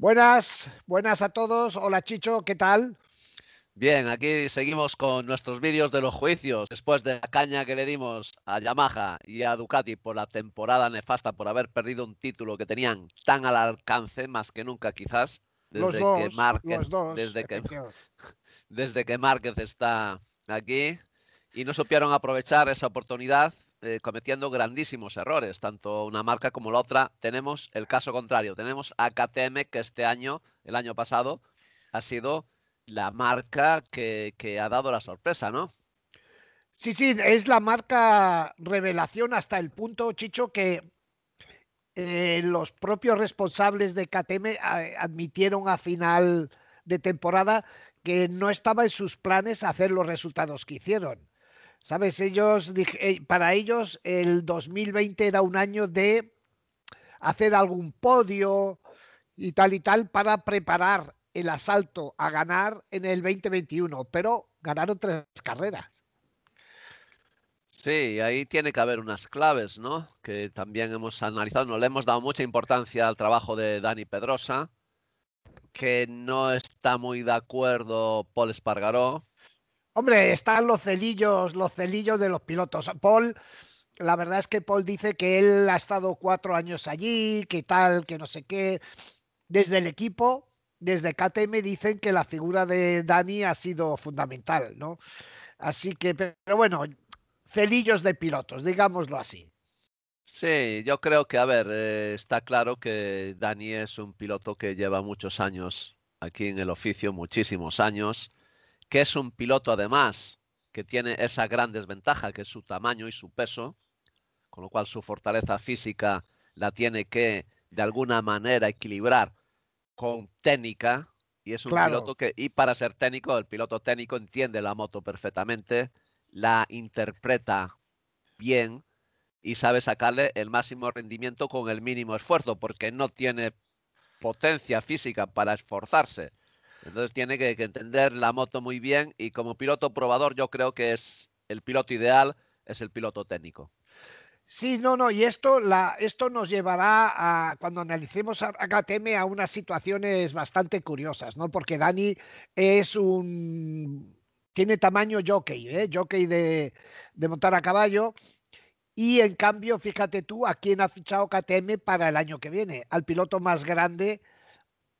Buenas, buenas a todos. Hola Chicho, ¿qué tal? Bien, aquí seguimos con nuestros vídeos de los juicios. Después de la caña que le dimos a Yamaha y a Ducati por la temporada nefasta, por haber perdido un título que tenían tan al alcance, más que nunca quizás, desde que Márquez, desde, que, desde que Márquez está aquí, y no supieron aprovechar esa oportunidad eh, cometiendo grandísimos errores, tanto una marca como la otra. Tenemos el caso contrario, tenemos a KTM que este año, el año pasado, ha sido la marca que, ha dado la sorpresa, ¿no? Sí, sí, es la marca revelación hasta el punto, Chicho, que eh, los propios responsables de KTM eh, admitieron a final de temporada que no estaba en sus planes hacer los resultados que hicieron. ¿Sabes? Ellos, eh, para ellos el 2020 era un año de hacer algún podio y tal y tal para preparar el asalto a ganar en el 2021, pero ganaron tres carreras. Sí, ahí tiene que haber unas claves, ¿no? Que también hemos analizado, no le hemos dado mucha importancia al trabajo de Dani Pedrosa, que no está muy de acuerdo Paul Espargaró, Hombre, están los celillos, los celillos de los pilotos. Paul, la verdad es que Paul dice que él ha estado cuatro años allí, que tal, que no sé qué. Desde el equipo, desde KTM dicen que la figura de Dani ha sido fundamental, ¿no? Así que, pero bueno, celillos de pilotos, digámoslo así. Sí, yo creo que, a ver, eh, está claro que Dani es un piloto que lleva muchos años aquí en el oficio, muchísimos años que es un piloto además que tiene esa gran desventaja que es su tamaño y su peso, con lo cual su fortaleza física la tiene que de alguna manera equilibrar con técnica y es un piloto que y para ser técnico el piloto técnico entiende la moto perfectamente, la interpreta bien y sabe sacarle el máximo rendimiento con el mínimo esfuerzo porque no tiene potencia física para esforzarse entonces tiene que, entender la moto muy bien y como piloto probador yo creo que es el piloto ideal, es el piloto técnico. Sí, no, no, y esto, la, esto nos llevará a, cuando analicemos a KTM, a unas situaciones bastante curiosas, ¿no? Porque Dani es un... tiene tamaño jockey, ¿eh? Jockey de, de montar a caballo. Y en cambio, fíjate tú a quién ha fichado KTM para el año que viene, al piloto más grande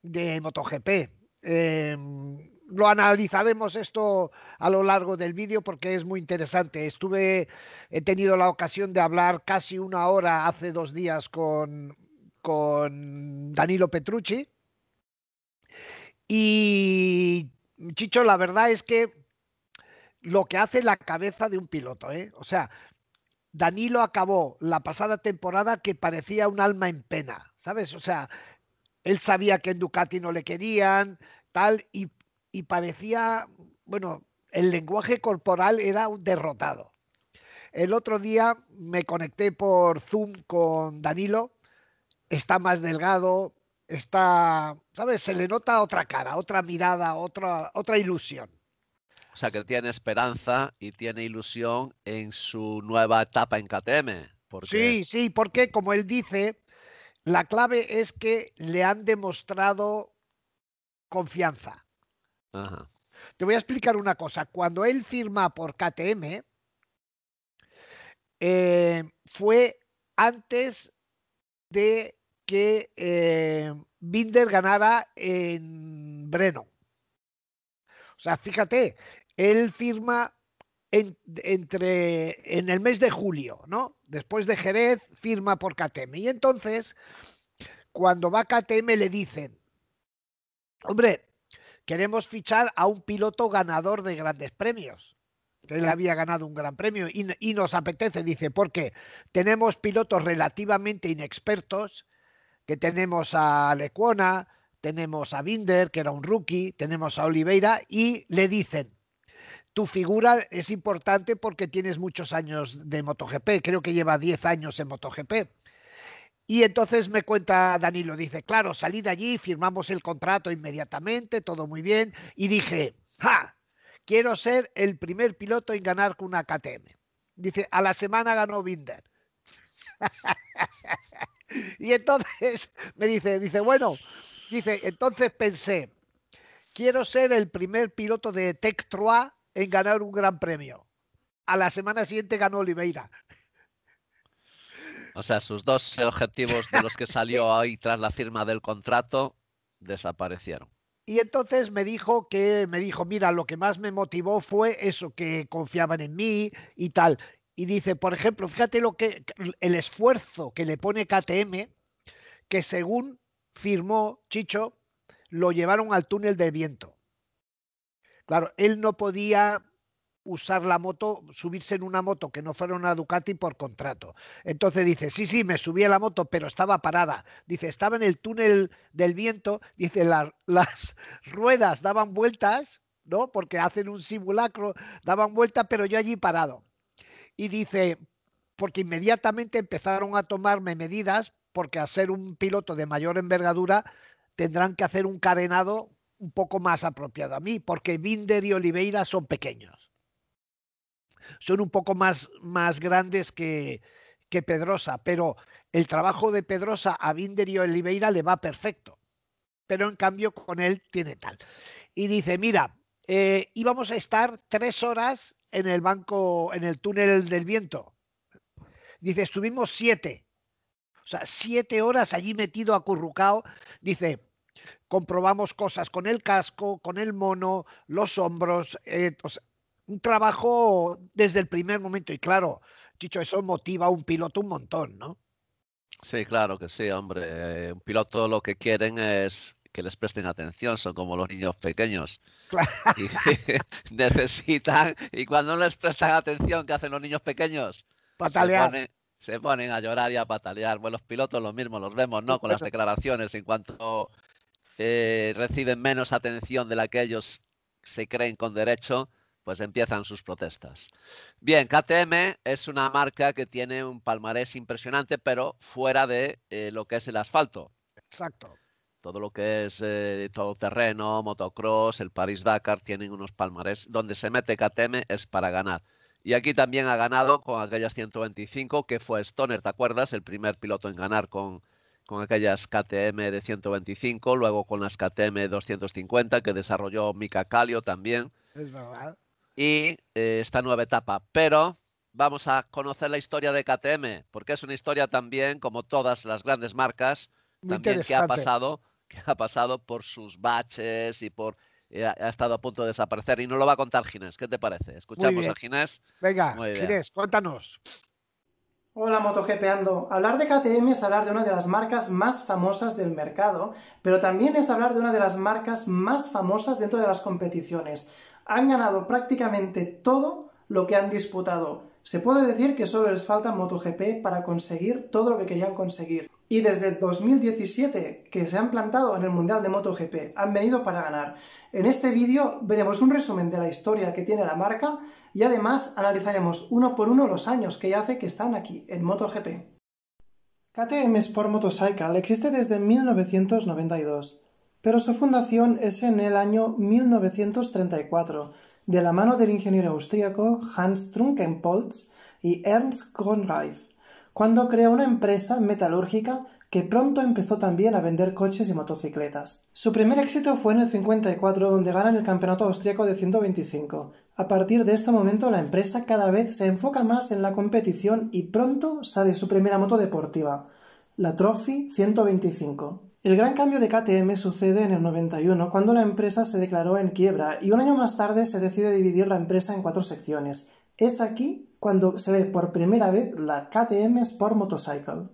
de MotoGP, Em, lo analizaremos esto a lo largo del vídeo porque es muy interesante. Estuve, he tenido la ocasión de hablar casi una hora hace dos días con, con Danilo Petrucci. Y Chicho, la verdad es que lo que hace la cabeza de un piloto, ¿eh? o sea, Danilo acabó la pasada temporada que parecía un alma en pena, ¿sabes? O sea, él sabía que en Ducati no le querían, tal, y, parecía, bueno, el lenguaje corporal era un derrotado. El otro día me conecté por Zoom con Danilo, está más delgado, está, ¿sabes? Se le nota otra cara, otra mirada, otra, otra ilusión. O sea, que tiene esperanza y tiene ilusión en su nueva etapa en KTM. Porque... Sí, sí, porque como él dice, la clave es que le han demostrado confianza. Te voy a explicar una cosa. Cuando él firma por KTM, eh, fue antes de que eh, Binder ganara en Breno. O sea, fíjate, él firma en, entre, en el mes de julio, ¿no? Después de Jerez, firma por KTM. Y entonces, cuando va KTM, le dicen, hombre, queremos fichar a un piloto ganador de grandes premios. Que él había ganado un gran premio y, nos apetece, dice, porque tenemos pilotos relativamente inexpertos, que tenemos a Lecuona, tenemos a Binder, que era un rookie, tenemos a Oliveira, y le dicen, tu figura es importante porque tienes muchos años de MotoGP, creo que lleva 10 años en MotoGP. Y entonces me cuenta Danilo, dice, claro, salí de allí, firmamos el contrato inmediatamente, todo muy bien, y dije, ¡ja! Quiero ser el primer piloto en ganar con una KTM. Dice, a la semana ganó Binder. y entonces me dice, dice, bueno, dice, entonces pensé, quiero ser el primer piloto de Tech 3 en ganar un gran premio. A la semana siguiente ganó Oliveira. O sea, sus dos objetivos de los que salió hoy tras la firma del contrato desaparecieron. Y entonces me dijo que me dijo, mira, lo que más me motivó fue eso, que confiaban en mí y tal. Y dice, por ejemplo, fíjate lo que el esfuerzo que le pone KTM, que según firmó Chicho, lo llevaron al túnel de viento. Claro, él no podía usar la moto, subirse en una moto que no fuera una Ducati por contrato. Entonces dice, sí, sí, me subí a la moto, pero estaba parada. Dice, estaba en el túnel del viento, dice, las ruedas daban vueltas, ¿no? Porque hacen un simulacro, daban vueltas, pero yo allí parado. Y dice, porque inmediatamente empezaron a tomarme medidas, porque al ser un piloto de mayor envergadura tendrán que hacer un carenado un poco más apropiado a mí, porque Binder y Oliveira son pequeños. Son un poco más, más grandes que, que Pedrosa, pero el trabajo de Pedrosa a Binder y Oliveira le va perfecto. Pero en cambio con él tiene tal. Y dice, mira, eh, íbamos a estar tres horas en el banco, en el túnel del viento. Dice, estuvimos siete. O sea, siete horas allí metido acurrucado. Dice, comprobamos cosas con el casco, con el mono, los hombros, eh, o un trabajo desde el primer momento. Y claro, Chicho, eso motiva a un piloto un montón, ¿no? Sí, claro que sí, hombre. Eh, un piloto lo que quieren es que les presten atención, son como los niños pequeños. necesitan, y cuando no les prestan atención, ¿qué hacen los niños pequeños? Patalear. Se ponen, se ponen a llorar y a patalear. Bueno, los pilotos lo mismo, los vemos, ¿no? Con las declaraciones en cuanto eh, reciben menos atención de la que ellos se creen con derecho, pues empiezan sus protestas. Bien, KTM es una marca que tiene un palmarés impresionante, pero fuera de eh, lo que es el asfalto. Exacto. Todo lo que es eh, todo terreno, motocross, el París-Dakar, tienen unos palmarés. Donde se mete KTM es para ganar. Y aquí también ha ganado con aquellas 125, que fue Stoner, ¿te acuerdas? El primer piloto en ganar con, con aquellas KTM de 125, luego con las KTM 250 que desarrolló Mika Calio también. Es verdad. Y eh, esta nueva etapa. Pero vamos a conocer la historia de KTM, porque es una historia también, como todas las grandes marcas, también que ha pasado, que ha pasado por sus baches y por eh, ha, estado a punto de desaparecer. Y no lo va a contar Ginés. ¿Qué te parece? Escuchamos a Ginés. Venga, Ginés, cuéntanos. Hola MotoGPando. Hablar de KTM es hablar de una de las marcas más famosas del mercado, pero también es hablar de una de las marcas más famosas dentro de las competiciones. Han ganado prácticamente todo lo que han disputado. Se puede decir que solo les falta MotoGP para conseguir todo lo que querían conseguir. Y desde 2017 que se han plantado en el Mundial de MotoGP, han venido para ganar. En este vídeo veremos un resumen de la historia que tiene la marca y además analizaremos uno por uno los años que ya hace que están aquí en MotoGP. KTM Sport Motorcycle existe desde 1992, pero su fundación es en el año 1934, de la mano del ingeniero austríaco Hans Trunkenpolz y Ernst Kronreif, cuando creó una empresa metalúrgica que pronto empezó también a vender coches y motocicletas. Su primer éxito fue en el 54, donde ganan el campeonato austriaco de 125. A partir de este momento, la empresa cada vez se enfoca más en la competición y pronto sale su primera moto deportiva, la Trophy 125. El gran cambio de KTM sucede en el 91, cuando la empresa se declaró en quiebra y un año más tarde se decide dividir la empresa en cuatro secciones. Es aquí cuando se ve por primera vez la KTM Sport Motorcycle.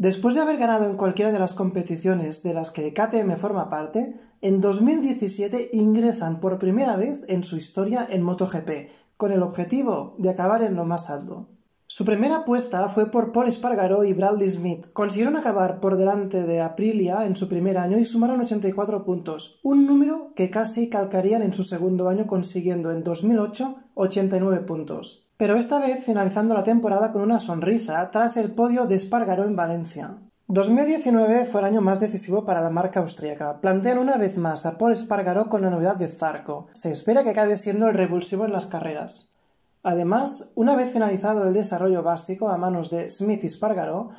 Después de haber ganado en cualquiera de las competiciones de las que KTM forma parte, en 2017 ingresan por primera vez en su historia en MotoGP, con el objetivo de acabar en lo más alto. Su primera apuesta fue por Paul Espargaró y Bradley Smith. Consiguieron acabar por delante de Aprilia en su primer año y sumaron 84 puntos, un número que casi calcarían en su segundo año consiguiendo en 2008 89 puntos pero esta vez finalizando la temporada con una sonrisa tras el podio de Espargaró en Valencia. 2019 fue el año más decisivo para la marca austríaca. Plantean una vez más a Paul Espargaró con la novedad de Zarco. Se espera que acabe siendo el revulsivo en las carreras. Además, una vez finalizado el desarrollo básico a manos de Smith y Espargaró,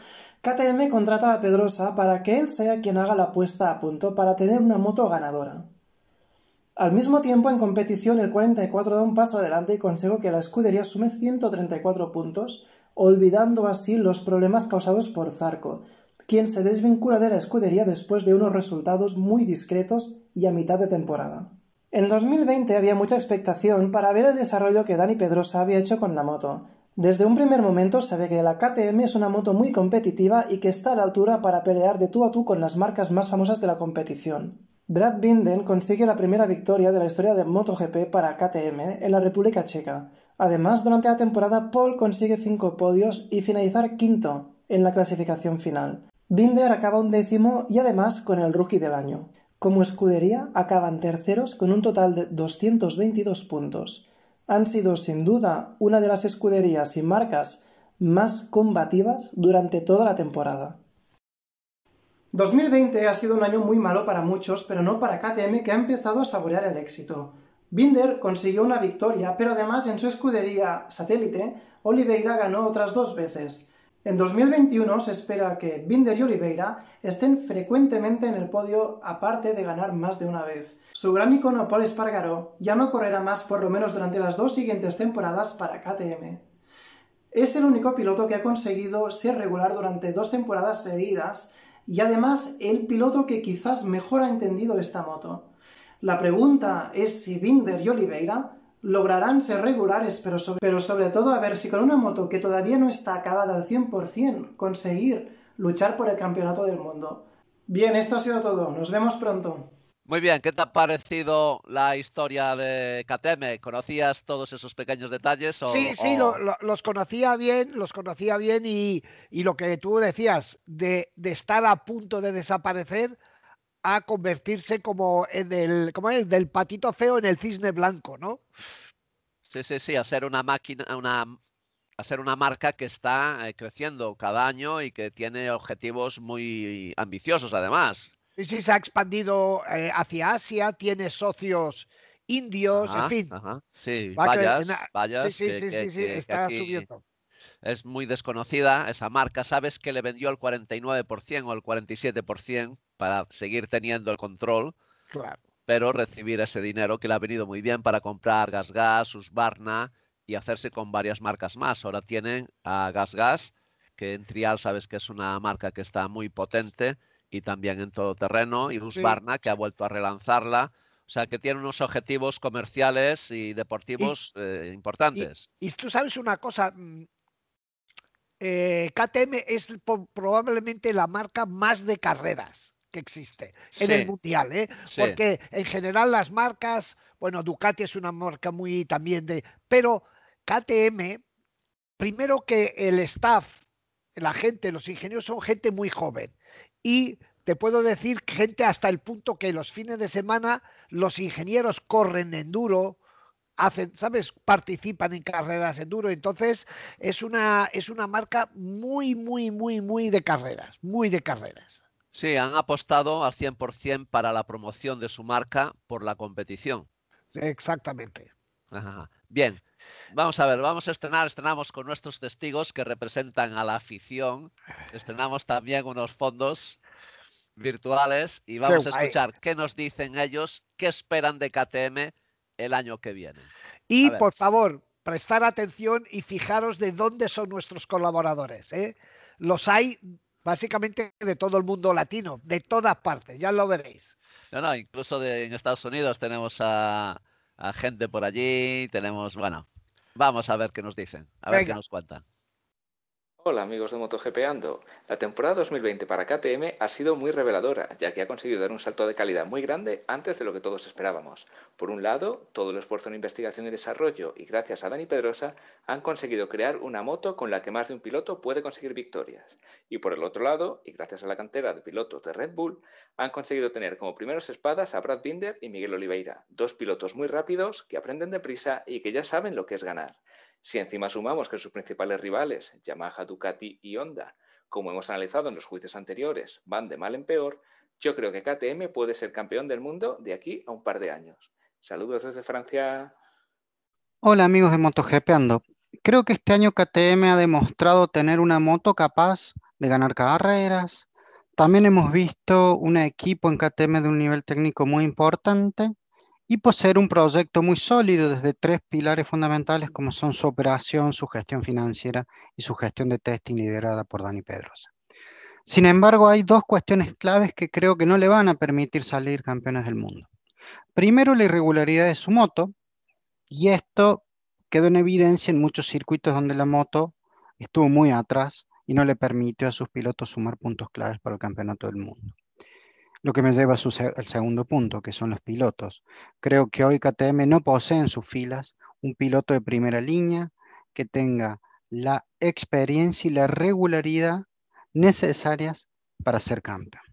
KTM contrata a Pedrosa para que él sea quien haga la puesta a punto para tener una moto ganadora. Al mismo tiempo, en competición, el 44 da un paso adelante y consigo que la escudería sume 134 puntos, olvidando así los problemas causados por Zarco, quien se desvincula de la escudería después de unos resultados muy discretos y a mitad de temporada. En 2020 había mucha expectación para ver el desarrollo que Dani Pedrosa había hecho con la moto. Desde un primer momento se ve que la KTM es una moto muy competitiva y que está a la altura para pelear de tú a tú con las marcas más famosas de la competición. Brad Binden consigue la primera victoria de la historia de MotoGP para KTM en la República Checa. Además, durante la temporada, Paul consigue cinco podios y finalizar quinto en la clasificación final. Binder acaba un décimo y además con el rookie del año. Como escudería, acaban terceros con un total de 222 puntos. Han sido sin duda una de las escuderías y marcas más combativas durante toda la temporada. 2020 ha sido un año muy malo para muchos, pero no para KTM que ha empezado a saborear el éxito. Binder consiguió una victoria, pero además en su escudería satélite, Oliveira ganó otras dos veces. En 2021 se espera que Binder y Oliveira estén frecuentemente en el podio, aparte de ganar más de una vez. Su gran icono Paul Espargaró ya no correrá más por lo menos durante las dos siguientes temporadas para KTM. Es el único piloto que ha conseguido ser regular durante dos temporadas seguidas y además el piloto que quizás mejor ha entendido esta moto. La pregunta es si Binder y Oliveira lograrán ser regulares, pero sobre, pero sobre todo a ver si con una moto que todavía no está acabada al 100% conseguir luchar por el campeonato del mundo. Bien, esto ha sido todo. Nos vemos pronto. Muy bien, ¿qué te ha parecido la historia de Kateme? ¿Conocías todos esos pequeños detalles? sí, sí, los conocía bien, los conocía bien y, lo que tú decías, de, de, estar a punto de desaparecer a convertirse como en el, ¿cómo es? Del patito feo en el cisne blanco, ¿no? Sí, sí, sí, a ser una máquina, una a ser una marca que está eh, creciendo cada año y que tiene objetivos muy ambiciosos además. Sí, se ha expandido eh, hacia Asia, tiene socios indios, en fin. Sí, Sí, sí, sí, está subiendo. Es muy desconocida esa marca. Sabes que le vendió el 49% o el 47% para seguir teniendo el control. Claro. Pero recibir ese dinero que le ha venido muy bien para comprar GasGas, Gas, Susbarna y hacerse con varias marcas más. Ahora tienen a GasGas, Gas, que en Trial sabes que es una marca que está muy potente y también en todoterreno, y Husqvarna, que ha vuelto a relanzarla. O sea, que tiene unos objetivos comerciales y deportivos eh, importantes. Y, tú sabes una cosa, KTM mm, eh, es probablemente la marca más de carreras que existe en el mundial, ¿eh? porque en general las marcas, bueno, Ducati es una marca muy también de, pero KTM, primero que el staff, la gente, los ingenieros son gente muy joven, y te puedo decir gente hasta el punto que los fines de semana los ingenieros corren duro, hacen, ¿sabes? Participan en carreras en duro. Entonces, es una, es una marca muy, muy, muy, muy de carreras, muy de carreras. Sí, han apostado al 100% para la promoción de su marca por la competición. Exactamente. Bien, Vamos a ver, vamos a estrenar, estrenamos con nuestros testigos que representan a la afición, estrenamos también unos fondos virtuales y vamos a escuchar qué nos dicen ellos, qué esperan de KTM el año que viene. Y por favor, prestar atención y fijaros de dónde son nuestros colaboradores. ¿eh? Los hay básicamente de todo el mundo latino, de todas partes, ya lo veréis. No, no, incluso de, en Estados Unidos tenemos a gente por allí, tenemos, bueno, Vamos a ver qué nos dicen, a ver qué nos cuentan. Hola amigos de MotoGP Ando. La temporada 2020 para KTM ha sido muy reveladora, ya que ha conseguido dar un salto de calidad muy grande antes de lo que todos esperábamos. Por un lado, todo el esfuerzo en investigación y desarrollo y gracias a Dani Pedrosa han conseguido crear una moto con la que más de un piloto puede conseguir victorias. Y por el otro lado, y gracias a la cantera de pilotos de Red Bull, han conseguido tener como primeros espadas a Brad Binder y Miguel Oliveira, dos pilotos muy rápidos que aprenden deprisa y que ya saben lo que es ganar. Si encima sumamos que sus principales rivales, Yamaha, Ducati y Honda, como hemos analizado en los juicios anteriores, van de mal en peor, yo creo que KTM puede ser campeón del mundo de aquí a un par de años. Saludos desde Francia. Hola amigos de MotoGP Ando. Creo que este año KTM ha demostrado tener una moto capaz de ganar carreras. También hemos visto un equipo en KTM de un nivel técnico muy importante y poseer un proyecto muy sólido desde tres pilares fundamentales como son su operación, su gestión financiera y su gestión de testing liderada por Dani Pedrosa. Sin embargo, hay dos cuestiones claves que creo que no le van a permitir salir campeones del mundo. Primero, la irregularidad de su moto, y esto quedó en evidencia en muchos circuitos donde la moto estuvo muy atrás y no le permitió a sus pilotos sumar puntos claves para el campeonato del mundo. Lo que me lleva al segundo punto, que son los pilotos. Creo que hoy KTM no posee en sus filas un piloto de primera línea que tenga la experiencia y la regularidad necesarias para ser campeón.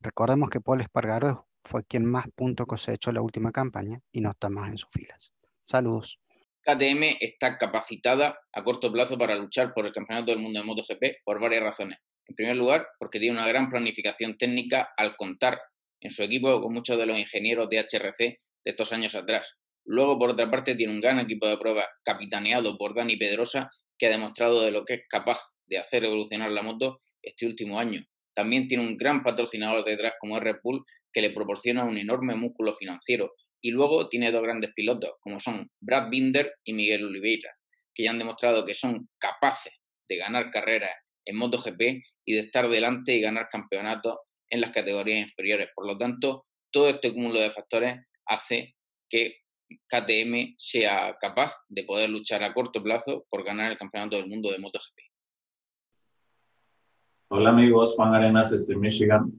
Recordemos que Paul Espargaró fue quien más puntos cosechó la última campaña y no está más en sus filas. Saludos. KTM está capacitada a corto plazo para luchar por el Campeonato del Mundo de MotoGP por varias razones. En primer lugar, porque tiene una gran planificación técnica al contar en su equipo con muchos de los ingenieros de HRC de estos años atrás. Luego, por otra parte, tiene un gran equipo de pruebas capitaneado por Dani Pedrosa, que ha demostrado de lo que es capaz de hacer evolucionar la moto este último año. También tiene un gran patrocinador detrás como r Red que le proporciona un enorme músculo financiero. Y luego tiene dos grandes pilotos, como son Brad Binder y Miguel Oliveira, que ya han demostrado que son capaces de ganar carreras en MotoGP y de estar delante y ganar campeonatos en las categorías inferiores. Por lo tanto, todo este cúmulo de factores hace que KTM sea capaz de poder luchar a corto plazo por ganar el Campeonato del Mundo de MotoGP. Hola amigos, Juan Arenas desde Michigan.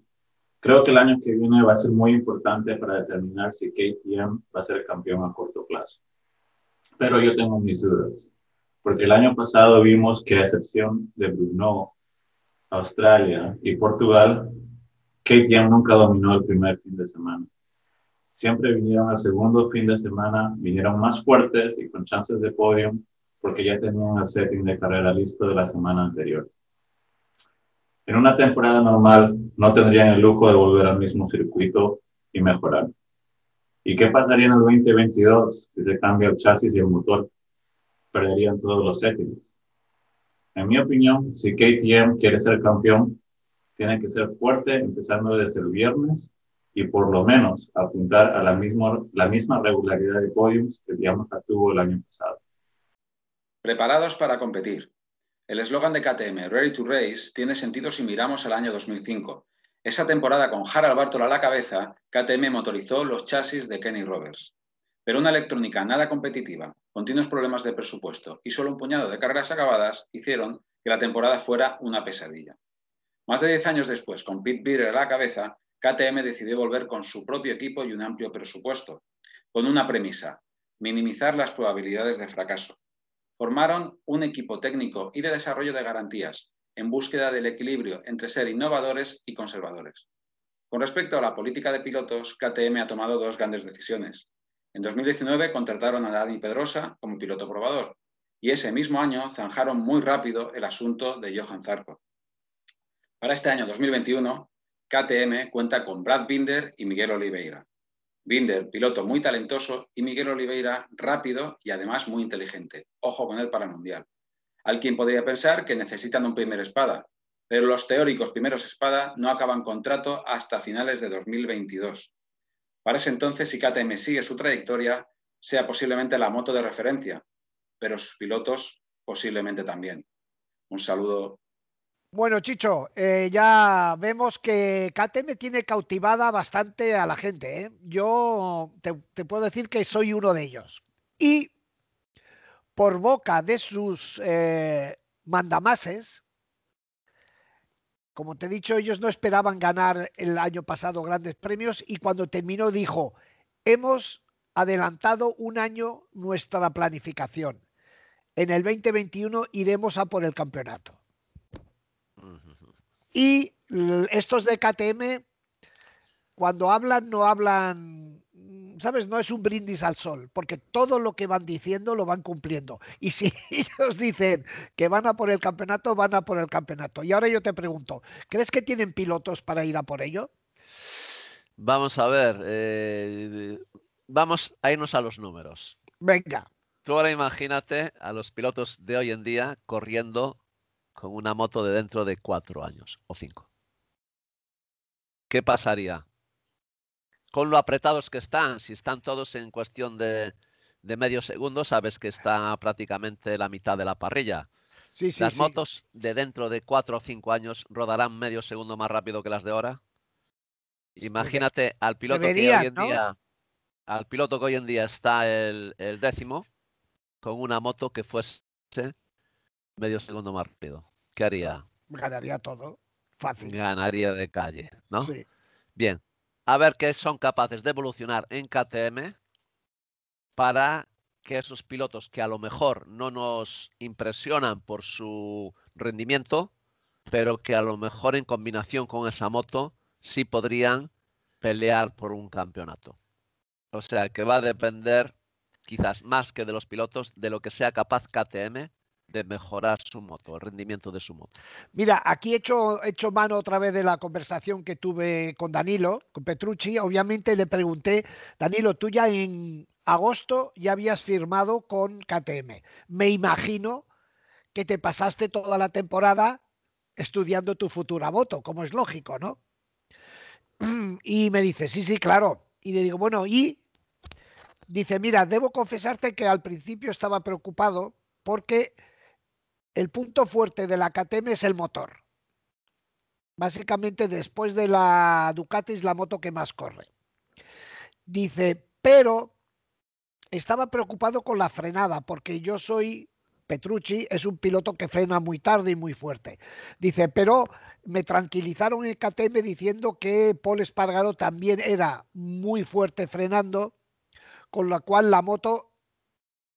Creo que el año que viene va a ser muy importante para determinar si KTM va a ser campeón a corto plazo. Pero yo tengo mis dudas, porque el año pasado vimos que a excepción de Bruno Australia y Portugal, KTM nunca dominó el primer fin de semana. Siempre vinieron al segundo fin de semana, vinieron más fuertes y con chances de podium porque ya tenían el setting de carrera listo de la semana anterior. En una temporada normal no tendrían el lujo de volver al mismo circuito y mejorar. ¿Y qué pasaría en el 2022 si se cambia el chasis y el motor? Perderían todos los settings en mi opinión, si KTM quiere ser campeón, tiene que ser fuerte empezando desde el viernes y por lo menos apuntar a la misma, regularidad de podiums que Yamaha tuvo el año pasado. Preparados para competir. El eslogan de KTM, Ready to Race, tiene sentido si miramos al año 2005. Esa temporada con Harald Bartol a la cabeza, KTM motorizó los chasis de Kenny Roberts. Pero una electrónica nada competitiva, continuos problemas de presupuesto y solo un puñado de cargas acabadas hicieron que la temporada fuera una pesadilla. Más de diez años después, con Pete Beer a la cabeza, KTM decidió volver con su propio equipo y un amplio presupuesto, con una premisa, minimizar las probabilidades de fracaso. Formaron un equipo técnico y de desarrollo de garantías, en búsqueda del equilibrio entre ser innovadores y conservadores. Con respecto a la política de pilotos, KTM ha tomado dos grandes decisiones. En 2019 contrataron a Dani Pedrosa como piloto probador y ese mismo año zanjaron muy rápido el asunto de Johan Zarco. Para este año 2021, KTM cuenta con Brad Binder y Miguel Oliveira. Binder, piloto muy talentoso, y Miguel Oliveira, rápido y además muy inteligente. Ojo con él para el Mundial. Alguien podría pensar que necesitan un primer espada, pero los teóricos primeros espada no acaban contrato hasta finales de 2022. Para ese entonces, si KTM sigue su trayectoria, sea posiblemente la moto de referencia, pero sus pilotos posiblemente también. Un saludo. Bueno, Chicho, eh, ya vemos que KTM tiene cautivada bastante a la gente. ¿eh? Yo te, puedo decir que soy uno de ellos. Y por boca de sus eh, mandamases, como te he dicho, ellos no esperaban ganar el año pasado grandes premios y cuando terminó dijo, hemos adelantado un año nuestra planificación. En el 2021 iremos a por el campeonato. Y estos de KTM, cuando hablan, no hablan ¿sabes? No es un brindis al sol, porque todo lo que van diciendo lo van cumpliendo. Y si ellos dicen que van a por el campeonato, van a por el campeonato. Y ahora yo te pregunto, ¿crees que tienen pilotos para ir a por ello? Vamos a ver, eh, vamos a irnos a los números. Venga. Tú ahora imagínate a los pilotos de hoy en día corriendo con una moto de dentro de cuatro años o cinco. ¿Qué pasaría? con lo apretados que están, si están todos en cuestión de, de medio segundo, sabes que está prácticamente la mitad de la parrilla. Sí, sí, ¿Las motos de dentro de cuatro o cinco años rodarán medio segundo más rápido que las de ahora? Imagínate al piloto que hoy en día al piloto que hoy en día está el, décimo con una moto que fuese medio segundo más rápido. ¿Qué haría? Ganaría todo. Fácil. Ganaría de calle, ¿no? Sí. Bien, a ver qué son capaces de evolucionar en KTM para que esos pilotos que a lo mejor no nos impresionan por su rendimiento, pero que a lo mejor en combinación con esa moto sí podrían pelear por un campeonato. O sea que va a depender quizás más que de los pilotos de lo que sea capaz KTM de mejorar su moto, el rendimiento de su moto. Mira, aquí he hecho, hecho mano otra vez de la conversación que tuve con Danilo, con Petrucci. Obviamente le pregunté, Danilo, tú ya en agosto ya habías firmado con KTM. Me imagino que te pasaste toda la temporada estudiando tu futura moto, como es lógico, ¿no? Y me dice, sí, sí, claro. Y le digo, bueno, y dice, mira, debo confesarte que al principio estaba preocupado porque el punto fuerte de la KTM es el motor. Básicamente después de la Ducati es la moto que más corre. Dice, pero estaba preocupado con la frenada porque yo soy Petrucci es un piloto que frena muy tarde y muy fuerte. Dice, pero me tranquilizaron en KTM diciendo que Paul Espargaro también era muy fuerte frenando, con lo cual la moto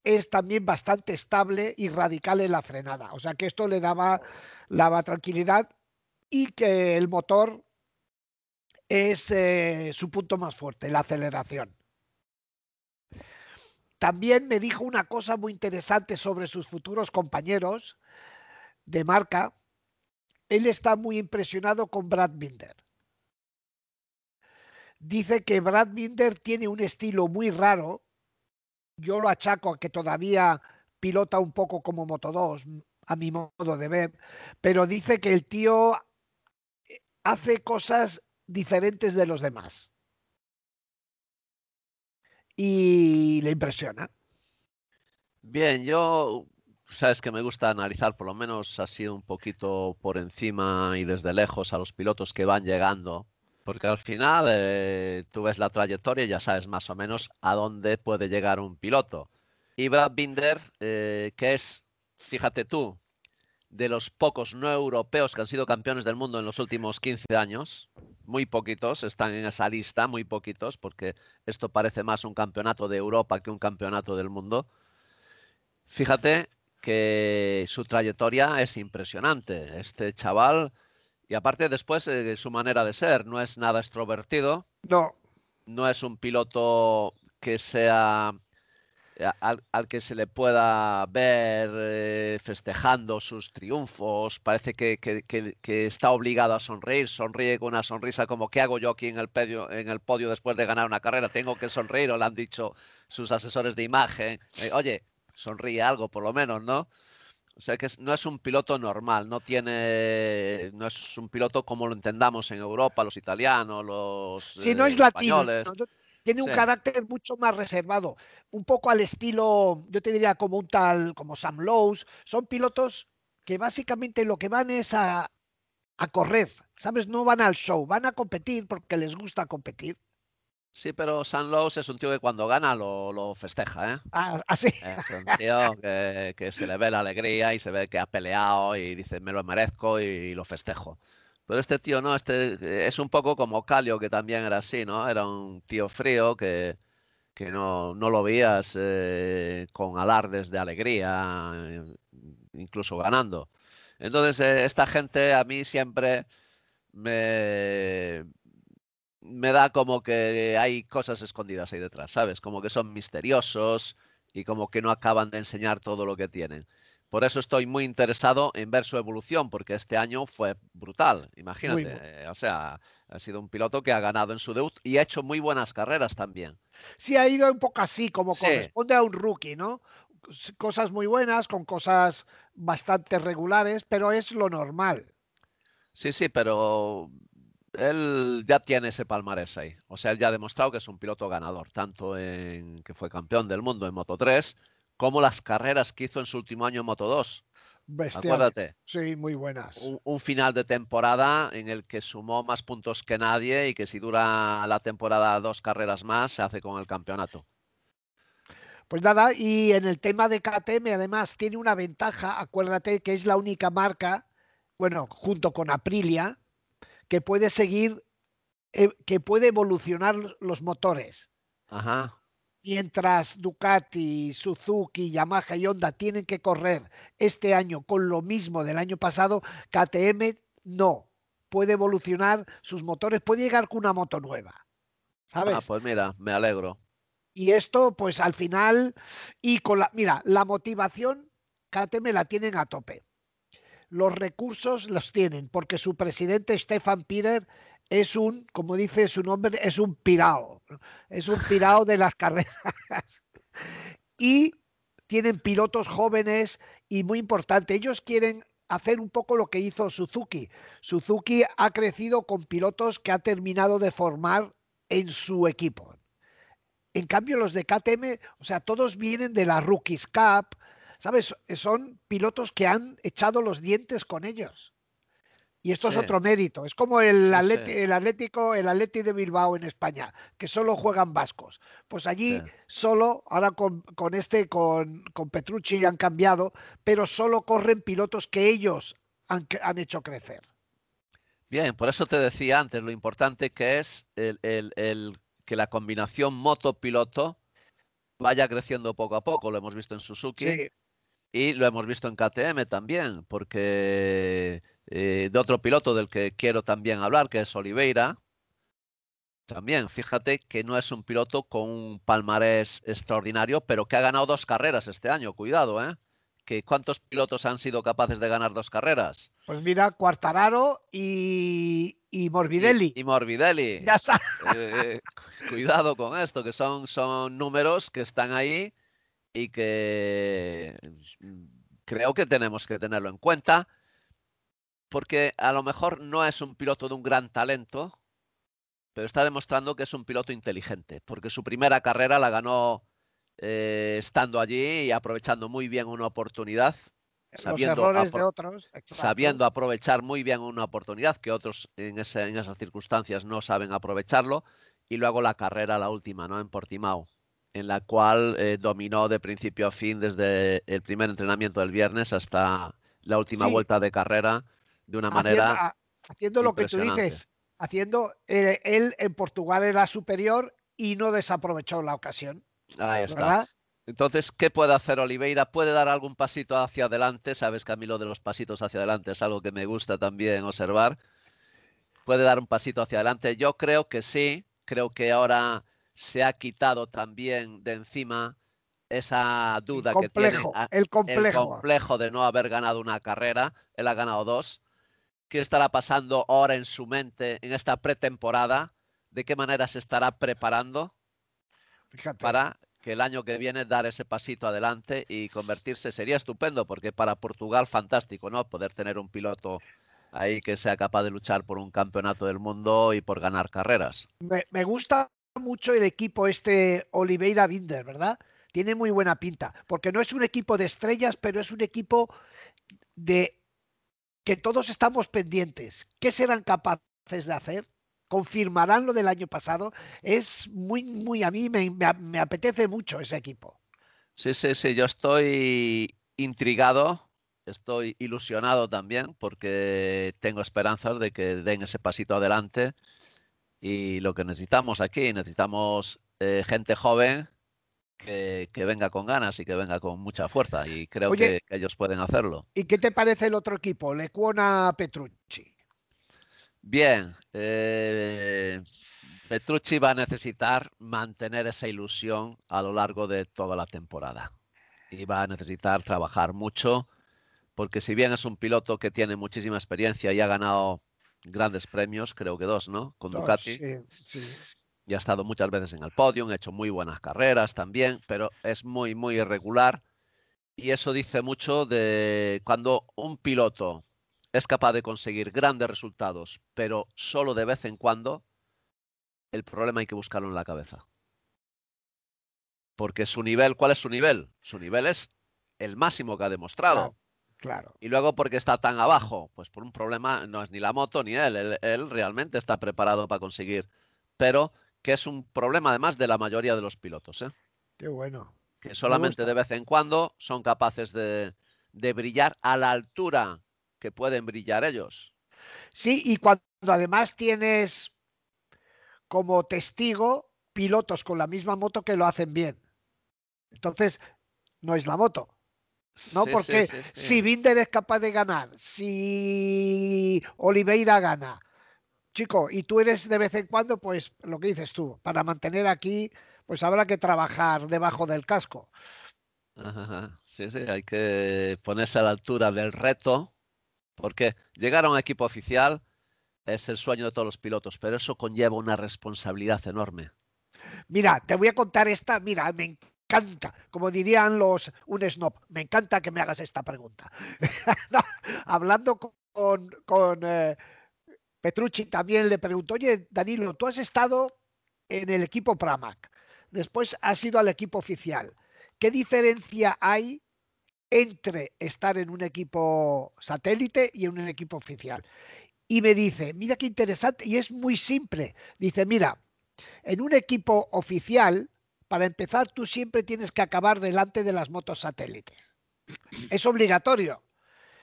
es también bastante estable y radical en la frenada. O sea que esto le daba, la tranquilidad y que el motor es eh, su punto más fuerte, la aceleración. También me dijo una cosa muy interesante sobre sus futuros compañeros de marca. Él está muy impresionado con Brad Binder. Dice que Brad Binder tiene un estilo muy raro yo lo achaco a que todavía pilota un poco como Moto 2, a mi modo de ver, pero dice que el tío eh, hace cosas diferentes de los demás. Y le impresiona. Bien, yo sabes que me gusta analizar, por lo menos así un poquito por encima y desde lejos, a los pilotos que van llegando porque al final eh, tú ves la trayectoria y ya sabes más o menos a dónde puede llegar un piloto. Y Brad Binder, eh, que es, fíjate tú, de los pocos no europeos que han sido campeones del mundo en los últimos 15 años, muy poquitos están en esa lista, muy poquitos, porque esto parece más un campeonato de Europa que un campeonato del mundo. Fíjate que su trayectoria es impresionante. Este chaval y aparte después eh, su manera de ser, no es nada extrovertido. No. No es un piloto que sea eh, al, que se le pueda ver eh, festejando sus triunfos, parece que, que, está obligado a sonreír, sonríe con una sonrisa como ¿qué hago yo aquí en el, pedio, en el podio después de ganar una carrera? Tengo que sonreír, o le han dicho sus asesores de imagen, oye, sonríe algo por lo menos, ¿no? O sea que no es un piloto normal, no tiene, no es un piloto como lo entendamos en Europa, los italianos, los sí, no eh, es Latino, tiene un carácter mucho más reservado, un poco al estilo, yo te diría como un tal, como Sam Lowes, son pilotos que básicamente lo que van es a, a correr, ¿sabes? No van al show, van a competir porque les gusta competir. Sí, pero San Lowe's es un tío que cuando gana lo, festeja, ¿eh? Ah, así. ¿ah, es un tío que, se le ve la alegría y se ve que ha peleado y dice, me lo merezco y, lo festejo. Pero este tío no, este eh, es un poco como Calio, que también era así, ¿no? Era un tío frío que, no, lo veías eh, con alardes de alegría, eh, incluso ganando. Entonces, esta gente a mí siempre me, me da como que hay cosas escondidas ahí detrás, ¿sabes? Como que son misteriosos y como que no acaban de enseñar todo lo que tienen. Por eso estoy muy interesado en ver su evolución, porque este año fue brutal, imagínate. O sea, ha sido un piloto que ha ganado en su debut y ha hecho muy buenas carreras también. Sí, ha ido un poco así, como corresponde a un rookie, ¿no? Cosas muy buenas, con cosas bastante regulares, pero es lo normal. Sí, sí, pero él ya tiene ese palmarés ahí. O sea, él ya ha demostrado que es un piloto ganador, tanto en que fue campeón del mundo en Moto 3, como las carreras que hizo en su último año en Moto 2. Sí, muy buenas. Un, un, final de temporada en el que sumó más puntos que nadie y que si dura la temporada dos carreras más, se hace con el campeonato. Pues nada, y en el tema de KTM además tiene una ventaja, acuérdate que es la única marca, bueno, junto con Aprilia, que puede seguir, eh, que puede evolucionar los motores. Ajá. Mientras Ducati, Suzuki, Yamaha y Honda tienen que correr este año con lo mismo del año pasado, KTM no. Puede evolucionar sus motores, puede llegar con una moto nueva. Ah, ¿Sabes? Ah, pues mira, me alegro. Y esto, pues al final, y con la, mira, la motivación KTM la tienen a tope los recursos los tienen, porque su presidente, Stefan Pirer, es un, como dice su nombre, es un pirao, es un pirao de las carreras. y tienen pilotos jóvenes y muy importante, ellos quieren hacer un poco lo que hizo Suzuki. Suzuki ha crecido con pilotos que ha terminado de formar en su equipo. En cambio, los de KTM, o sea, todos vienen de la Rookies Cup, ¿sabes? Son pilotos que han echado los dientes con ellos. Y esto es otro mérito. Es como el, el, Atlético, el Atleti de Bilbao en España, que solo juegan vascos. Pues allí solo, ahora con, este, con, con, Petrucci han cambiado, pero solo corren pilotos que ellos han, hecho crecer. Bien, por eso te decía antes lo importante que es el, que la combinación moto-piloto vaya creciendo poco a poco. Lo hemos visto en Suzuki y lo hemos visto en KTM también, porque eh, de otro piloto del que quiero también hablar, que es Oliveira, también fíjate que no es un piloto con un palmarés extraordinario, pero que ha ganado dos carreras este año, cuidado, ¿eh? Que ¿Cuántos pilotos han sido capaces de ganar dos carreras? Pues mira, Cuartararo y, Morbidelli. Y, Morbidelli. Ya está. Eh, eh, cuidado con esto, que son, son números que están ahí y que pues, mm, creo que tenemos que tenerlo en cuenta porque a lo mejor no es un piloto de un gran talento, pero está demostrando que es un piloto inteligente, porque su primera carrera la ganó eh, estando allí y aprovechando muy bien una oportunidad, eh, sabiendo, aprovechar muy bien una oportunidad que otros en, en esas circunstancias no saben aprovecharlo, y luego la carrera, la última, ¿no? En Portimao en la cual eh, dominó de principio a fin desde el primer entrenamiento del viernes hasta la última vuelta de carrera de una manera. haciendo lo que tú dices, haciendo. Eh, él en Portugal era superior y no desaprovechó la ocasión. Ahí está. Entonces, ¿qué puede hacer Oliveira? ¿Puede dar algún pasito hacia adelante? Sabes que a mí lo de los pasitos hacia adelante es algo que me gusta también observar. ¿Puede dar un pasito hacia adelante? Yo creo que sí. Creo que ahora se ha quitado también de encima esa duda que tiene el complejo. complejo de no haber ganado una carrera, él ha ganado dos. ¿Qué estará pasando ahora en su mente en esta pretemporada? ¿De qué manera se estará preparando para que el año que viene dar ese pasito adelante y convertirse? Sería estupendo, porque para Portugal fantástico, ¿no? Poder tener un piloto ahí que sea capaz de luchar por un campeonato del mundo y por ganar carreras. me gusta mucho el equipo este Oliveira Binder, ¿verdad? Tiene muy buena pinta, porque no es un equipo de estrellas, pero es un equipo de que todos estamos pendientes. ¿Qué serán capaces de hacer? ¿Confirmarán lo del año pasado? Es muy, muy, a mí me, me apetece mucho ese equipo. Sí, sí, sí, yo estoy intrigado, estoy ilusionado también, porque tengo esperanzas de que den ese pasito adelante y lo que necesitamos aquí, necesitamos eh, gente joven que, venga con ganas y que venga con mucha fuerza. Y creo que, ellos pueden hacerlo. ¿Y qué te parece el otro equipo, Lecuona Petrucci? Bien, eh, Petrucci va a necesitar mantener esa ilusión a lo largo de toda la temporada. Y va a necesitar trabajar mucho, porque si bien es un piloto que tiene muchísima experiencia y ha ganado grandes premios, creo que dos, ¿no? Con Ducati. Y ha estado muchas veces en el podio, ha hecho muy buenas carreras también, pero es muy, muy irregular. Y eso dice mucho de cuando un piloto es capaz de conseguir grandes resultados, pero solo de vez en cuando, el problema hay que buscarlo en la cabeza. Porque su nivel, ¿cuál es su nivel? Su nivel es el máximo que ha demostrado. Claro. Y luego, porque está tan abajo? Pues por un problema, no es ni la moto ni él. Él, realmente está preparado para conseguir. Pero que es un problema además de la mayoría de los pilotos. ¿eh? Qué bueno. Que solamente de vez en cuando son capaces de, de brillar a la altura que pueden brillar ellos. Sí, y cuando además tienes como testigo pilotos con la misma moto que lo hacen bien. Entonces, no es la moto, ¿no? Porque si Binder es capaz de ganar, si Oliveira gana, chico, y tú eres de vez en cuando, pues lo que dices tú, para mantener aquí, pues habrá que trabajar debajo del casco. Sí, sí, hay que ponerse a la altura del reto, porque llegar a un equipo oficial es el sueño de todos los pilotos, pero eso conlleva una responsabilidad enorme. Mira, te voy a contar esta, mira, me encanta, como dirían los un snob, me encanta que me hagas esta pregunta. hablando con, con eh, Petrucci también le pregunto oye, Danilo, tú has estado en el equipo Pramac, después has ido al equipo oficial. ¿Qué diferencia hay entre estar en un equipo satélite y en un equipo oficial? Y me dice, mira qué interesante, y es muy simple. Dice, mira, en un equipo oficial, para empezar, tú siempre tienes que acabar delante de las motos satélites. Es obligatorio.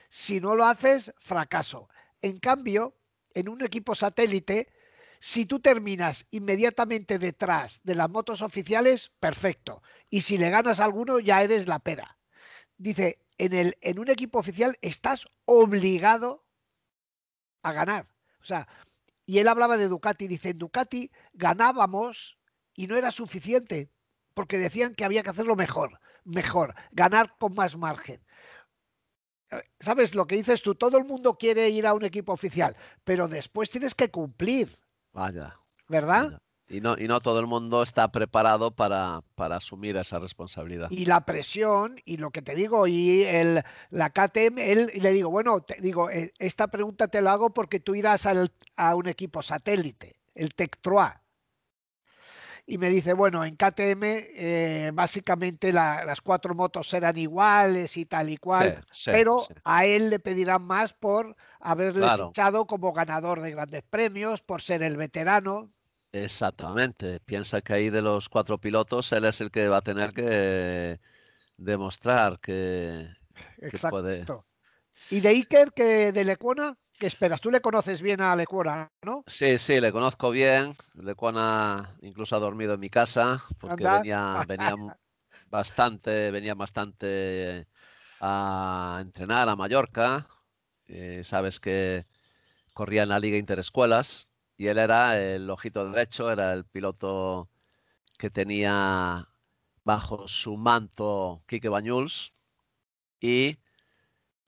Si no lo haces, fracaso. En cambio, en un equipo satélite, si tú terminas inmediatamente detrás de las motos oficiales, perfecto. Y si le ganas a alguno, ya eres la pera. Dice, en, el, en un equipo oficial estás obligado a ganar. O sea, y él hablaba de Ducati, dice, en Ducati ganábamos y no era suficiente porque decían que había que hacerlo mejor, mejor, ganar con más margen. Eh, ¿Sabes lo que dices tú? Todo el mundo quiere ir a un equipo oficial, pero después tienes que cumplir. Vaya. ¿Verdad? Y no, y no todo el mundo está preparado para, asumir esa responsabilidad. Y la presión, y lo que te digo, y el, la KTM, él, y le digo, bueno, te digo, eh, esta pregunta te la hago porque tú irás al, a un equipo satélite, el Tectroa y me dice, bueno, en KTM eh, básicamente las cuatro motos serán iguales y tal y cual, pero a él le pedirán más por haberle fichado como ganador de grandes premios, por ser el veterano. Exactamente, piensa que ahí de los cuatro pilotos él es el que va a tener que demostrar que, Exacto. ¿Y de Iker, que de Lecona? ¿Qué esperas? Tú le conoces bien a Lecuona, ¿no? Sí, sí, le conozco bien. Lecuona incluso ha dormido en mi casa porque venía, bastante, venía bastante a entrenar a Mallorca. Eh, sabes que corría en la Liga Interescuelas y él era el ojito derecho, era el piloto que tenía bajo su manto Quique Bañuls y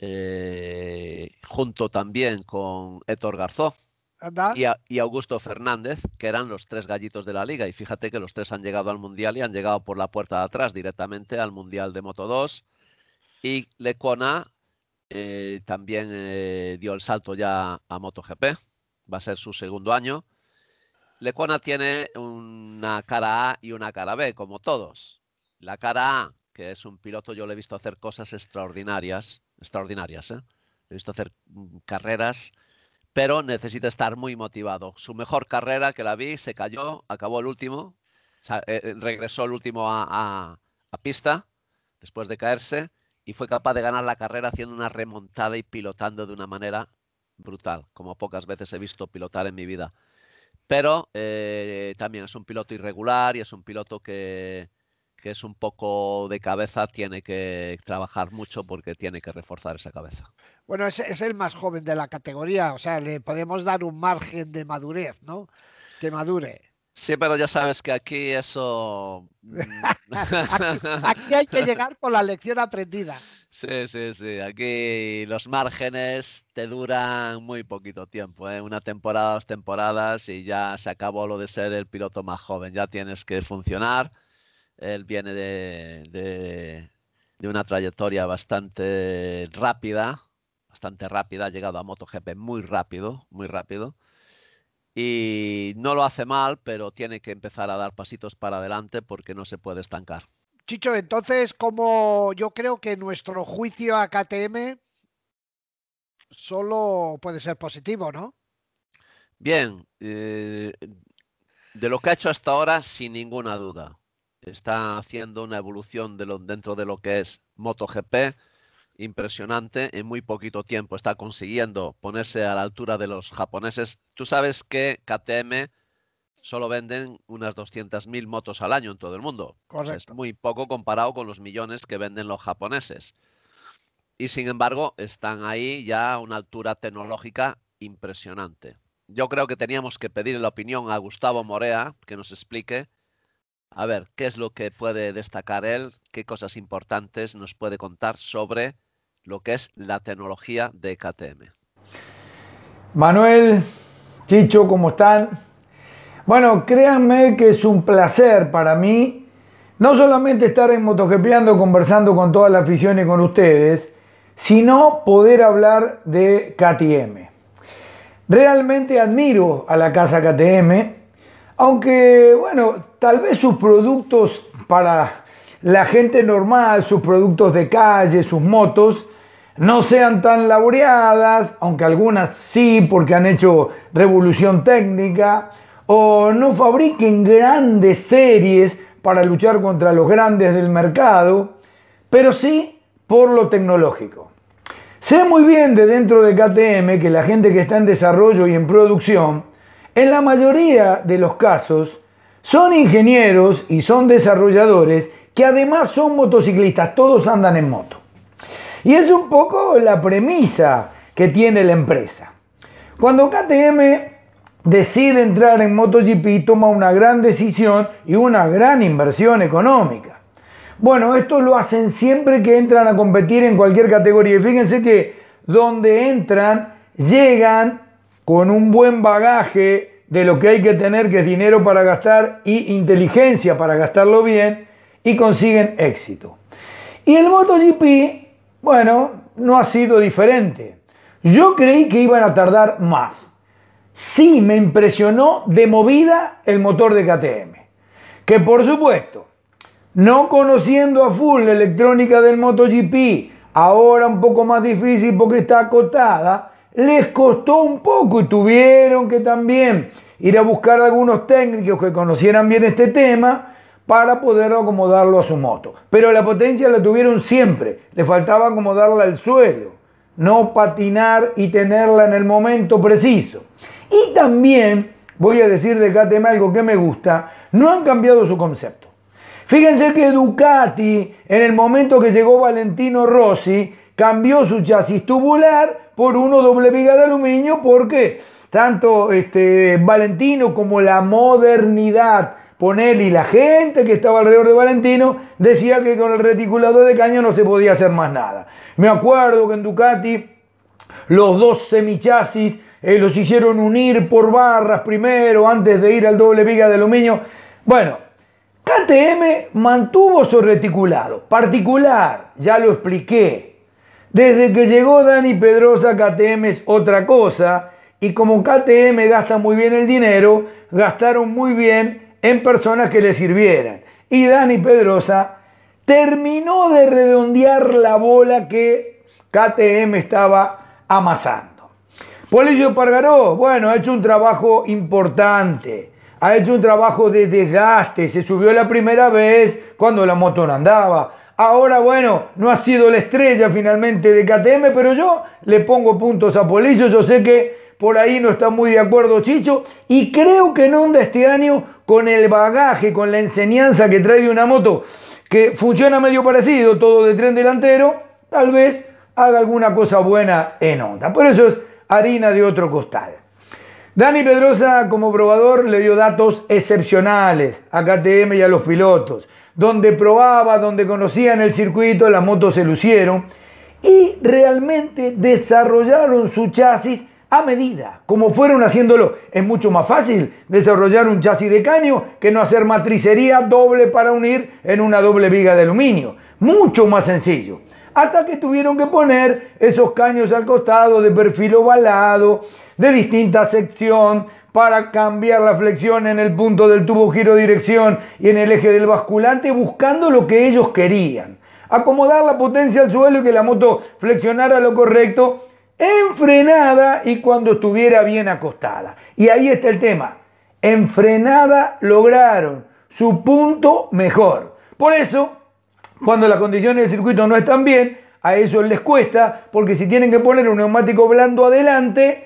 eh, junto también con Héctor Garzó y, Augusto Fernández, que eran los tres gallitos de la liga. Y fíjate que los tres han llegado al Mundial y han llegado por la puerta de atrás directamente al Mundial de Moto 2. Y Lecona eh, también eh, dio el salto ya a MotoGP, va a ser su segundo año. Lecona tiene una cara A y una cara B, como todos. La cara A, que es un piloto, yo le he visto hacer cosas extraordinarias, extraordinarias. ¿eh? He visto hacer mm, carreras, pero necesita estar muy motivado. Su mejor carrera que la vi se cayó, acabó el último, eh, eh, regresó el último a, pista después de caerse y fue capaz de ganar la carrera haciendo una remontada y pilotando de una manera brutal, como pocas veces he visto pilotar en mi vida. Pero eh, también es un piloto irregular y es un piloto que, que es un poco de cabeza, tiene que trabajar mucho porque tiene que reforzar esa cabeza. Bueno, es, es el más joven de la categoría, o sea, le podemos dar un margen de madurez, ¿no? Que madure. Sí, pero ya sabes que aquí eso... Mm. aquí, hay que llegar con la lección aprendida. Sí, sí, sí. Aquí los márgenes te duran muy poquito tiempo, ¿eh? una temporada, dos temporadas y ya se acabó lo de ser el piloto más joven. Ya tienes que funcionar, él viene de, una trayectoria bastante rápida, bastante rápida, ha llegado a MotoGP muy rápido, muy rápido. Y no lo hace mal, pero tiene que empezar a dar pasitos para adelante porque no se puede estancar. Chicho, entonces, como yo creo que nuestro juicio a KTM solo puede ser positivo, ¿no? Bien, eh, de lo que ha hecho hasta ahora, sin ninguna duda está haciendo una evolución dentro de lo que es MotoGP impresionante en muy poquito tiempo. Está consiguiendo ponerse a la altura de los japoneses. Tú sabes que KTM solo venden unas 200.000 motos al año en todo el mundo. Correcto. es muy poco comparado con los millones que venden los japoneses. Y sin embargo, están ahí ya a una altura tecnológica impresionante. Yo creo que teníamos que pedir la opinión a Gustavo Morea que nos explique a ver, ¿qué es lo que puede destacar él? ¿Qué cosas importantes nos puede contar sobre lo que es la tecnología de KTM? Manuel, Chicho, ¿cómo están? Bueno, créanme que es un placer para mí no solamente estar en Motogepeando conversando con toda la afición y con ustedes, sino poder hablar de KTM. Realmente admiro a la casa KTM aunque, bueno, tal vez sus productos para la gente normal, sus productos de calle, sus motos, no sean tan laureadas, aunque algunas sí, porque han hecho revolución técnica, o no fabriquen grandes series para luchar contra los grandes del mercado, pero sí por lo tecnológico. Sé muy bien de dentro de KTM que la gente que está en desarrollo y en producción en la mayoría de los casos, son ingenieros y son desarrolladores que además son motociclistas, todos andan en moto. Y es un poco la premisa que tiene la empresa. Cuando KTM decide entrar en MotoGP, toma una gran decisión y una gran inversión económica. Bueno, esto lo hacen siempre que entran a competir en cualquier categoría. Y fíjense que donde entran, llegan con un buen bagaje de lo que hay que tener, que es dinero para gastar y inteligencia para gastarlo bien, y consiguen éxito. Y el MotoGP, bueno, no ha sido diferente. Yo creí que iban a tardar más. Sí, me impresionó de movida el motor de KTM. Que por supuesto, no conociendo a full la electrónica del MotoGP, ahora un poco más difícil porque está acotada, les costó un poco y tuvieron que también ir a buscar algunos técnicos que conocieran bien este tema para poder acomodarlo a su moto. Pero la potencia la tuvieron siempre, le faltaba acomodarla al suelo, no patinar y tenerla en el momento preciso. Y también, voy a decir de tema algo que me gusta, no han cambiado su concepto. Fíjense que Ducati, en el momento que llegó Valentino Rossi, cambió su chasis tubular por uno doble viga de aluminio porque tanto este, Valentino como la modernidad y la gente que estaba alrededor de Valentino, decía que con el reticulado de caño no se podía hacer más nada. Me acuerdo que en Ducati los dos semichasis eh, los hicieron unir por barras primero antes de ir al doble viga de aluminio. Bueno, KTM mantuvo su reticulado particular, ya lo expliqué. Desde que llegó Dani Pedrosa, KTM es otra cosa. Y como KTM gasta muy bien el dinero, gastaron muy bien en personas que le sirvieran. Y Dani Pedrosa terminó de redondear la bola que KTM estaba amasando. Polillo Pargaró, bueno, ha hecho un trabajo importante. Ha hecho un trabajo de desgaste. Se subió la primera vez cuando la moto no andaba Ahora, bueno, no ha sido la estrella finalmente de KTM, pero yo le pongo puntos a Polillo. Yo sé que por ahí no está muy de acuerdo Chicho. Y creo que en Honda este año, con el bagaje, con la enseñanza que trae de una moto que funciona medio parecido, todo de tren delantero, tal vez haga alguna cosa buena en Honda. Por eso es harina de otro costal. Dani Pedrosa como probador le dio datos excepcionales a KTM y a los pilotos donde probaba, donde conocían el circuito, las motos se lucieron y realmente desarrollaron su chasis a medida, como fueron haciéndolo. Es mucho más fácil desarrollar un chasis de caño que no hacer matricería doble para unir en una doble viga de aluminio. Mucho más sencillo. Hasta que tuvieron que poner esos caños al costado de perfil ovalado, de distinta sección, para cambiar la flexión en el punto del tubo giro dirección y en el eje del basculante buscando lo que ellos querían. Acomodar la potencia al suelo y que la moto flexionara lo correcto enfrenada y cuando estuviera bien acostada. Y ahí está el tema. Enfrenada lograron su punto mejor. Por eso, cuando las condiciones del circuito no están bien, a eso les cuesta, porque si tienen que poner un neumático blando adelante,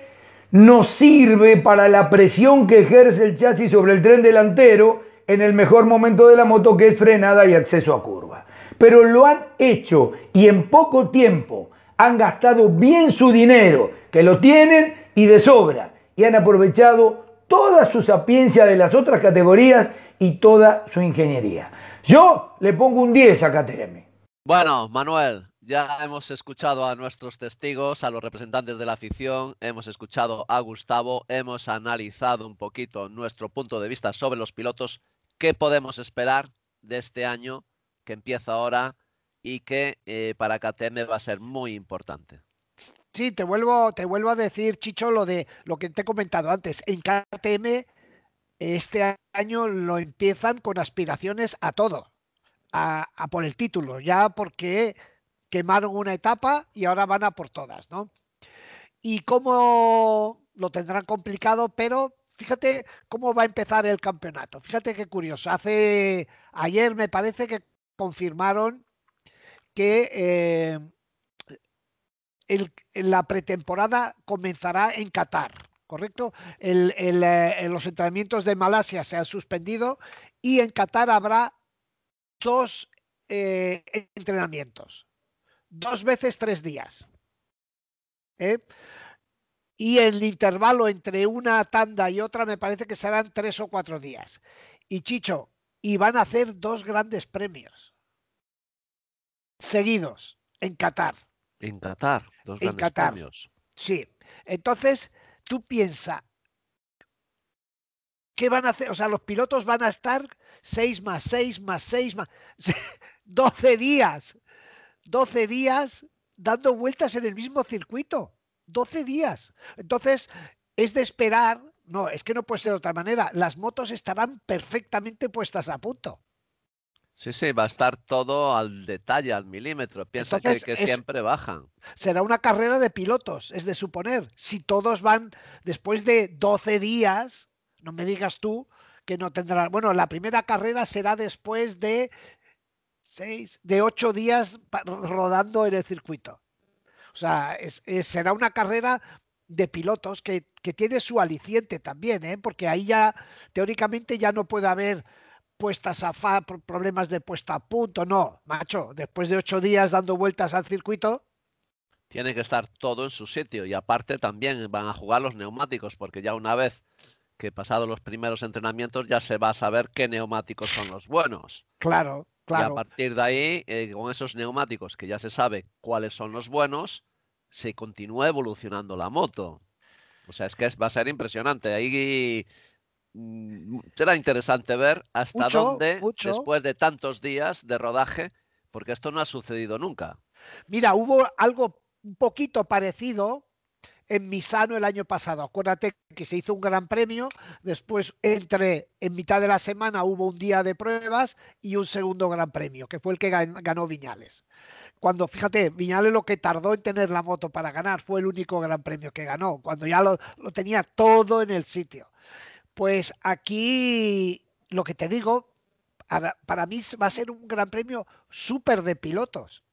no sirve para la presión que ejerce el chasis sobre el tren delantero en el mejor momento de la moto que es frenada y acceso a curva. Pero lo han hecho y en poco tiempo han gastado bien su dinero, que lo tienen y de sobra, y han aprovechado toda su sapiencia de las otras categorías y toda su ingeniería. Yo le pongo un 10 a KTM. Bueno, Manuel, ya hemos escuchado a nuestros testigos, a los representantes de la afición, hemos escuchado a Gustavo, hemos analizado un poquito nuestro punto de vista sobre los pilotos, qué podemos esperar de este año que empieza ahora y que eh, para KTM va a ser muy importante. Sí, te vuelvo, te vuelvo a decir, Chicho, lo de lo que te he comentado antes. En KTM este año lo empiezan con aspiraciones a todo, a por el título, ya porque quemaron una etapa y ahora van a por todas, ¿no? Y cómo lo tendrán complicado, pero fíjate cómo va a empezar el campeonato. Fíjate qué curioso. Hace ayer me parece que confirmaron que eh, la pretemporada comenzará en Qatar, ¿correcto? Eh, los entrenamientos de Malasia se han suspendido y en Qatar habrá dos eh, entrenamientos dos veces tres días. ¿eh? Y el intervalo entre una tanda y otra me parece que serán tres o cuatro días. Y Chicho, y van a hacer dos grandes premios seguidos en Qatar. En Qatar, dos grandes premios. Sí. Entonces, tú piensas. ¿qué van a hacer? O sea, los pilotos van a estar seis más seis más seis más ¡Doce días 12 días dando vueltas en el mismo circuito. 12 días. Entonces, es de esperar. No, es que no puede ser de otra manera. Las motos estarán perfectamente puestas a punto. Sí, sí, va a estar todo al detalle, al milímetro. Piensa que, siempre bajan. Será una carrera de pilotos, es de suponer. Si todos van después de 12 días, no me digas tú que no tendrán. Bueno, la primera carrera será después de seis, de ocho días rodando en el circuito. O sea, será una carrera de pilotos que, tiene su aliciente también, ¿eh? porque ahí ya teóricamente ya no puede haber puestas a fa, problemas de puesta a punto, no, macho, después de ocho días dando vueltas al circuito. Tiene que estar todo en su sitio y aparte también van a jugar los neumáticos, porque ya una vez que pasado los primeros entrenamientos ya se va a saber qué neumáticos son los buenos. Claro, y a partir de ahí, eh, con esos neumáticos que ya se sabe cuáles son los buenos, se continúa evolucionando la moto. O sea, es que va a ser impresionante. Ahí mm, será interesante ver hasta dónde, después de tantos días de rodaje, porque esto no ha sucedido nunca. Mira, hubo algo un poquito parecido en Misano el año pasado. Acuérdate que se hizo un gran premio, después entre, en mitad de la semana hubo un día de pruebas y un segundo gran premio, que fue el que ganó Viñales. Cuando, fíjate, Viñales lo que tardó en tener la moto para ganar fue el único gran premio que ganó, cuando ya lo, tenía todo en el sitio. Pues aquí lo que te digo, para, mí va a ser un gran premio súper de pilotos.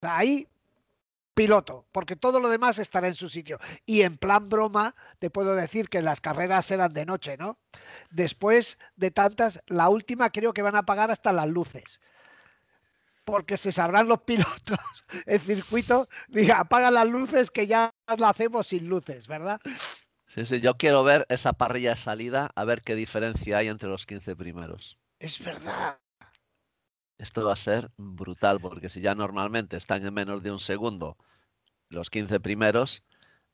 ahí piloto, porque todo lo demás estará en su sitio. Y en plan broma, te puedo decir que las carreras eran de noche, ¿no? Después de tantas, la última creo que van a apagar hasta las luces. Porque se sabrán los pilotos, el circuito, diga, apaga las luces que ya lo hacemos sin luces, ¿verdad? Sí, sí, yo quiero ver esa parrilla de salida, a ver qué diferencia hay entre los 15 primeros. Es verdad, esto va a ser brutal, porque si ya normalmente están en menos de un segundo los 15 primeros,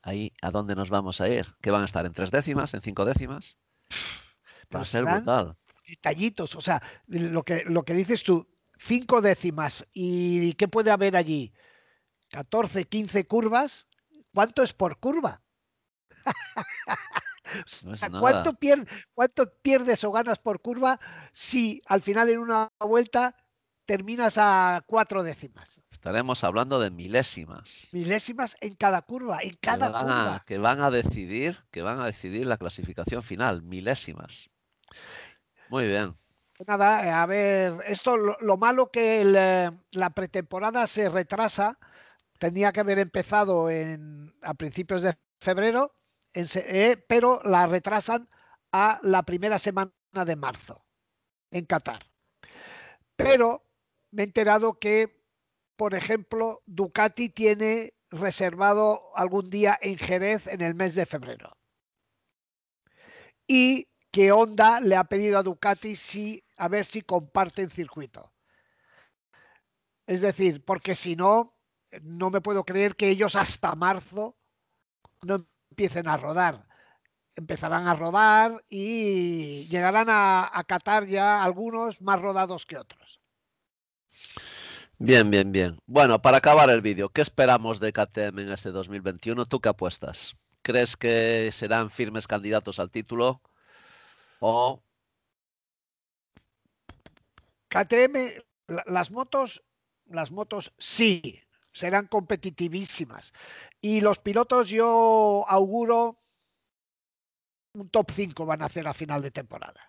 ahí a dónde nos vamos a ir. ¿Qué van a estar? ¿En tres décimas? ¿En cinco décimas? Va a ser brutal. Detallitos, o sea, lo que, lo que dices tú, cinco décimas, ¿y qué puede haber allí? 14, 15 curvas, ¿cuánto es por curva? ¿cuánto, ¿Cuánto pierdes o ganas por curva si al final en una vuelta terminas a cuatro décimas. Estaremos hablando de milésimas. Milésimas en cada curva, en cada curva. que van a decidir, que van a decidir la clasificación final, milésimas. Muy bien. Pues nada, a ver, esto lo, malo que eh, la pretemporada se retrasa, tenía que haber empezado a principios de febrero, eh, pero la retrasan a la primera semana de marzo en Qatar. Pero me he enterado que, por ejemplo, Ducati tiene reservado algún día en Jerez en el mes de febrero. Y que Honda le ha pedido a Ducati a ver si comparten circuito. Es decir, porque si no, no me puedo creer que ellos hasta marzo no empiecen a rodar. Empezarán a rodar y llegarán a, a Qatar ya algunos más rodados que otros. Bien, bien, bien. Bueno, para acabar el vídeo, ¿qué esperamos de KTM en este 2021? ¿Tú qué apuestas? ¿Crees que serán firmes candidatos al título? ¿O... KTM, las motos, las motos sí, serán competitivísimas. Y los pilotos yo auguro un top 5 van a hacer a final de temporada.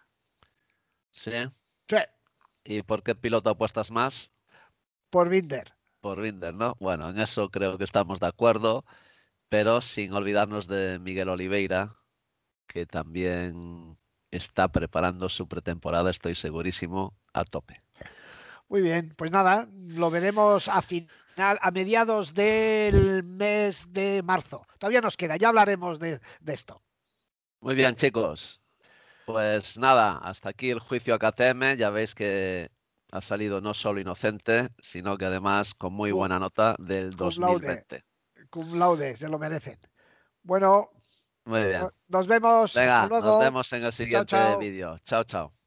Sí. Sí. ¿Y por qué piloto apuestas más? Por Binder. Por Binder, ¿no? Bueno, en eso creo que estamos de acuerdo, pero sin olvidarnos de Miguel Oliveira, que también está preparando su pretemporada, estoy segurísimo, a tope. Muy bien, pues nada, lo veremos a final, a mediados del mes de marzo. Todavía nos queda, ya hablaremos de, esto. Muy bien, chicos. Pues nada, hasta aquí el juicio a KTM. Ya veis que ha salido no solo inocente, sino que además con muy buena nota del 2020. cum laude, se lo merecen. Bueno, nos vemos. nos vemos en el siguiente vídeo. Chao, chao.